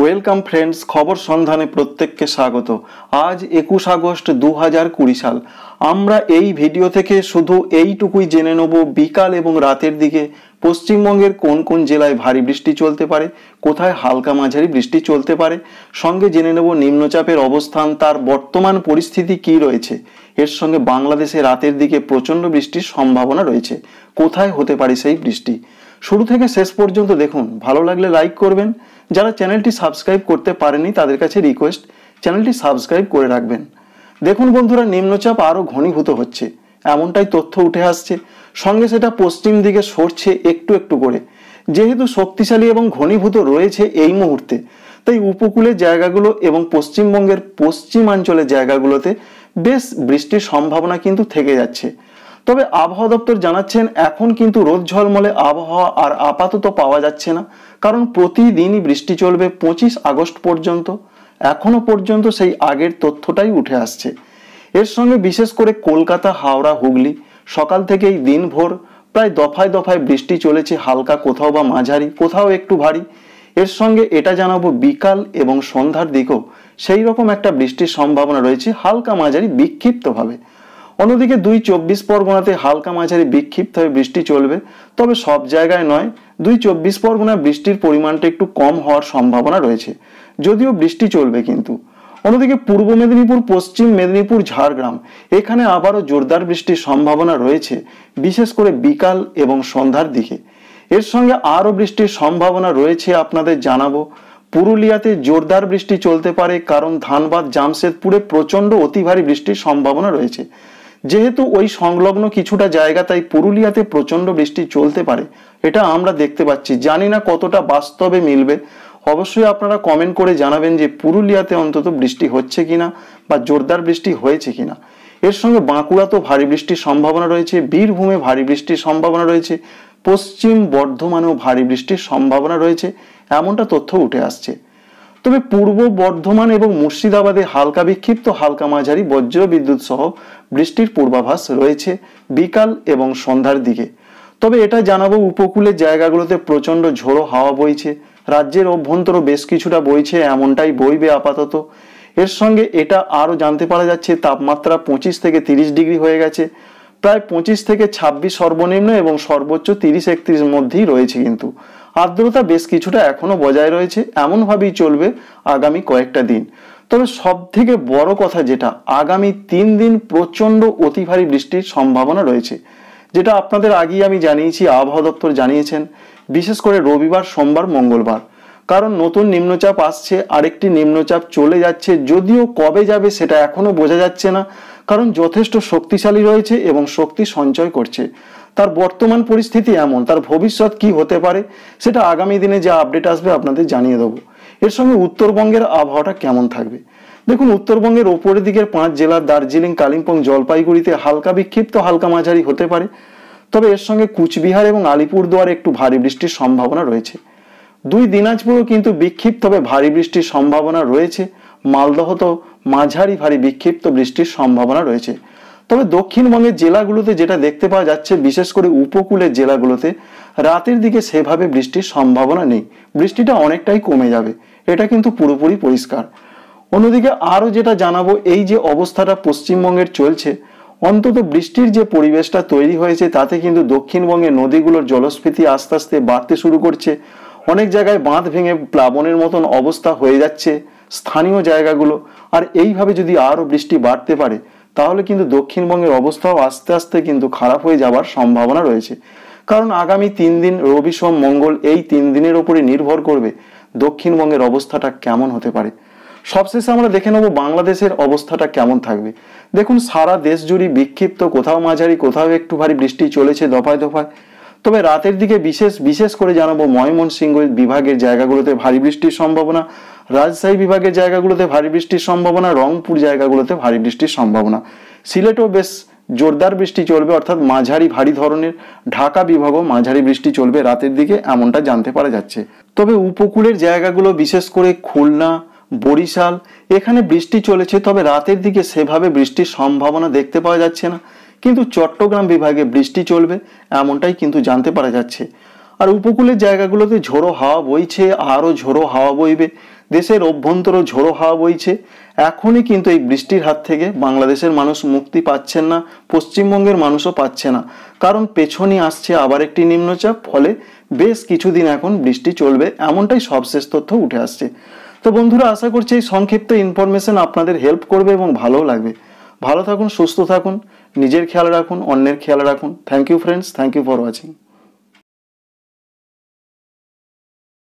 welcome friends খবর সন্ধানে প্রত্যেককে স্বাগত আজ একুশ আগস্ট দু হাজার কুড়ি সাল আমরা এই ভিডিও থেকে শুধু এইটুকুই জেনে নেব বিকাল এবং রাতের দিকে পশ্চিমবঙ্গের কোন কোন জেলায় ভারী বৃষ্টি চলতে পারে কোথায় হালকা মাঝারি বৃষ্টি চলতে পারে সঙ্গে জেনে নেব নিম্নচাপের অবস্থান তার বর্তমান পরিস্থিতি কি রয়েছে এর সঙ্গে বাংলাদেশে রাতের দিকে প্রচণ্ড বৃষ্টির সম্ভাবনা রয়েছে কোথায় হতে পারে সেই বৃষ্টি শুরু থেকে শেষ পর্যন্ত দেখুন ভালো লাগলে লাইক করবেন যারা চ্যানেলটি সাবস্ক্রাইব করতে পারেনি তাদের কাছে রিকোয়েস্ট চ্যানেলটি সাবস্ক্রাইব করে রাখবেন দেখুন বন্ধুরা নিম্নচাপ আরও ঘনীভূত হচ্ছে এমনটাই তথ্য উঠে আসছে সঙ্গে সেটা পশ্চিম দিকে সরছে একটু একটু করে যেহেতু শক্তিশালী এবং ঘনীভূত রয়েছে এই মুহূর্তে তাই উপকূলের জায়গাগুলো এবং পশ্চিমবঙ্গের পশ্চিমাঞ্চলের জায়গাগুলোতে বেশ বৃষ্টির সম্ভাবনা কিন্তু থেকে যাচ্ছে তবে আবহাওয়া দপ্তর জানাচ্ছেন এখন কিন্তু রোদ ঝলমলে আবহাওয়া আর আপাতত পাওয়া যাচ্ছে না কারণ প্রতিদিনই বৃষ্টি চলবে পঁচিশ আগস্ট পর্যন্ত এখনও পর্যন্ত সেই আগের তথ্যটাই উঠে আসছে এর সঙ্গে বিশেষ করে কলকাতা হাওড়া হুগলি সকাল থেকেই দিনভর প্রায় দফায় দফায় বৃষ্টি চলেছে হালকা কোথাও বা মাঝারি কোথাও একটু ভারী এর সঙ্গে এটা জানাবো বিকাল এবং সন্ধ্যার দিকেও সেই রকম একটা বৃষ্টির সম্ভাবনা রয়েছে হালকা মাঝারি বিক্ষিপ্তভাবে অন্যদিকে দুই চব্বিশ পরগনাতে হালকা মাঝারি বিক্ষিপ্তভাবে বৃষ্টি চলবে তবে সব জায়গায় নয় দুই চব্বিশ পরগনা বৃষ্টির পরিমাণটা একটু কম হওয়ার সম্ভাবনা রয়েছে যদিও বৃষ্টি চলবে কিন্তু অন্যদিকে পূর্ব মেদিনীপুর পশ্চিম মেদিনীপুর ঝাড়গ্রাম এখানে আবারও জোরদার বৃষ্টির সম্ভাবনা রয়েছে বিশেষ করে বিকাল এবং সন্ধ্যার দিকে এর সঙ্গে আরও বৃষ্টির সম্ভাবনা রয়েছে আপনাদের জানাবো পুরুলিয়াতে জোরদার বৃষ্টি চলতে পারে কারণ ধানবাদ জামশেদপুরে প্রচণ্ড অতিভারী বৃষ্টির সম্ভাবনা রয়েছে যেহেতু ওই সংলগ্ন কিছুটা জায়গা তাই পুরুলিয়াতে প্রচণ্ড বৃষ্টি চলতে পারে এটা আমরা দেখতে পাচ্ছি জানি না কতটা বাস্তবে মিলবে অবশ্যই আপনারা কমেন্ট করে জানাবেন যে পুরুলিয়াতে অন্তত বৃষ্টি হচ্ছে কিনা বা জোরদার বৃষ্টি হয়েছে কিনা এর সঙ্গে বাঁকুড়াতেও ভারী বৃষ্টির সম্ভাবনা রয়েছে বীরভূমে ভারী বৃষ্টির সম্ভাবনা রয়েছে পশ্চিম বর্ধমানেও ভারী বৃষ্টির সম্ভাবনা রয়েছে এমনটা তথ্য উঠে আসছে তবে পূর্ব বর্ধমান এবং মুর্শিদাবাদে হালকা বিক্ষিপ্ত হালকা মাঝারি বজ্র বিদ্যুৎ সহ বৃষ্টির পূর্বাভাস রয়েছে বিকাল এবং সন্ধ্যার দিকে তবে এটা জানাবো উপকূলের জায়গাগুলোতে প্রচণ্ড ঝোড়ো হাওয়া বইছে রাজ্যের অভ্যন্তর বেশ কিছুটা বইছে এমনটাই বইবে আপাতত এর সঙ্গে এটা আরও জানতে পারা যাচ্ছে তাপমাত্রা পঁচিশ থেকে তিরিশ ডিগ্রি হয়ে গেছে প্রায় পঁচিশ থেকে ছাব্বিশ সর্বনিম্ন এবং সর্বোচ্চ তিরিশ একত্রিশ মধ্যেই রয়েছে কিন্তু আর্দ্রতা বেশ কিছুটা এখনও বজায় রয়েছে এমনভাবেই চলবে আগামী কয়েকটা দিন তবে সব থেকে বড় কথা যেটা আগামী তিন দিন প্রচণ্ড অতি ভারী বৃষ্টির সম্ভাবনা রয়েছে যেটা আপনাদের আগেই আমি জানিয়েছি আবহাওয়া দপ্তর জানিয়েছেন বিশেষ করে রবিবার সোমবার মঙ্গলবার কারণ নতুন নিম্নচাপ আসছে আরেকটি নিম্নচাপ চলে যাচ্ছে যদিও কবে যাবে সেটা এখনও বোঝা যাচ্ছে না কারণ যথেষ্ট শক্তিশালী রয়েছে এবং শক্তি সঞ্চয় করছে তার বর্তমান পরিস্থিতি এমন তার ভবিষ্যৎ কি হতে পারে সেটা আগামী দিনে যা আপডেট আসবে আপনাদের জানিয়ে দেবো এর সঙ্গে উত্তরবঙ্গের আবহাওয়াটা কেমন থাকবে দেখুন উত্তরবঙ্গের ওপরের দিকের পাঁচ জেলার দার্জিলিং কালিম্পং জলপাইগুড়িতে হালকা বিক্ষিপ্ত হালকা মাঝারি হতে পারে তবে এর সঙ্গে কুচবিহার এবং আলিপুরদুয়ারে একটু ভারী বৃষ্টির সম্ভাবনা রয়েছে দুই দিনাজপুরও কিন্তু বিক্ষিপ্ত তবে ভারী বৃষ্টির সম্ভাবনা রয়েছে মালদহ তো মাঝারি ভারী বিক্ষিপ্ত বৃষ্টির সম্ভাবনা রয়েছে তবে দক্ষিণবঙ্গের জেলাগুলোতে যেটা দেখতে পাওয়া যাচ্ছে বিশেষ করে উপকূলের জেলাগুলোতে রাতের দিকে সেভাবে বৃষ্টির সম্ভাবনা নেই বৃষ্টিটা অনেকটাই কমে যাবে এটা কিন্তু পুরোপুরি পরিষ্কার অন্যদিকে আরও যেটা জানাবো এই যে অবস্থাটা পশ্চিমবঙ্গের চলছে অন্তত বৃষ্টির যে পরিবেশটা তৈরি হয়েছে তাতে কিন্তু দক্ষিণবঙ্গে নদীগুলোর জলস্ফীতি আস্তে আস্তে বাড়তে শুরু করছে অনেক জায়গায় বাঁধ ভেঙে প্লাবনের মতন অবস্থা হয়ে যাচ্ছে স্থানীয় জায়গাগুলো আর এইভাবে যদি আরও বৃষ্টি বাড়তে পারে তাহলে কিন্তু দক্ষিণবঙ্গের অবস্থাও আস্তে আস্তে কিন্তু খারাপ হয়ে যাবার সম্ভাবনা রয়েছে কারণ আগামী তিন দিন রবি সোম মঙ্গল এই তিন দিনের ওপরে নির্ভর করবে দক্ষিণবঙ্গের অবস্থাটা কেমন হতে পারে সবশেষে আমরা দেখে নেব বাংলাদেশের অবস্থাটা কেমন থাকবে দেখুন সারা দেশ জুড়ে বিক্ষিপ্ত কোথাও মাঝারি কোথাও একটু ভারী বৃষ্টি চলেছে দফায় দফায় তবে রাতের দিকে বিশেষ বিশেষ করে জানাবো ময়মনসিংহ বিভাগের জায়গাগুলোতে ভারী বৃষ্টির সম্ভাবনা রাজশাহী বিভাগের জায়গাগুলোতে ভারী বৃষ্টির সম্ভাবনা রংপুর জায়গাগুলোতে ভারী বৃষ্টির সম্ভাবনা সিলেটও বেশ জোরদার বৃষ্টি চলবে অর্থাৎ মাঝারি ভারী ধরনের ঢাকা বিভাগও মাঝারি বৃষ্টি চলবে রাতের দিকে এমনটা জানতে পারা যাচ্ছে তবে উপকূলের জায়গাগুলো বিশেষ করে খুলনা বরিশাল এখানে বৃষ্টি চলেছে তবে রাতের দিকে সেভাবে বৃষ্টির সম্ভাবনা দেখতে পাওয়া যাচ্ছে না কিন্তু চট্টগ্রাম বিভাগে বৃষ্টি চলবে এমনটাই কিন্তু জানতে পারা যাচ্ছে আর উপকূলের জায়গাগুলোতে ঝোড়ো হাওয়া বইছে আরও ঝোড়ো হাওয়া বইবে দেশের অভ্যন্তরও ঝোড়ো হাওয়া বইছে এখনই কিন্তু এই বৃষ্টির হাত থেকে বাংলাদেশের মানুষ মুক্তি পাচ্ছেন না পশ্চিমবঙ্গের মানুষও পাচ্ছে না কারণ পেছনই আসছে আবার একটি নিম্নচাপ ফলে বেশ কিছুদিন এখন বৃষ্টি চলবে এমনটাই সবশেষ তথ্য উঠে আসছে তো বন্ধুরা আশা করছি এই সংক্ষিপ্ত ইনফরমেশন আপনাদের হেল্প করবে এবং ভালোও লাগবে ভালো থাকুন সুস্থ থাকুন নিজের খেয়াল রাখুন অন্যের খেয়াল রাখুন thank you friends thank you for watching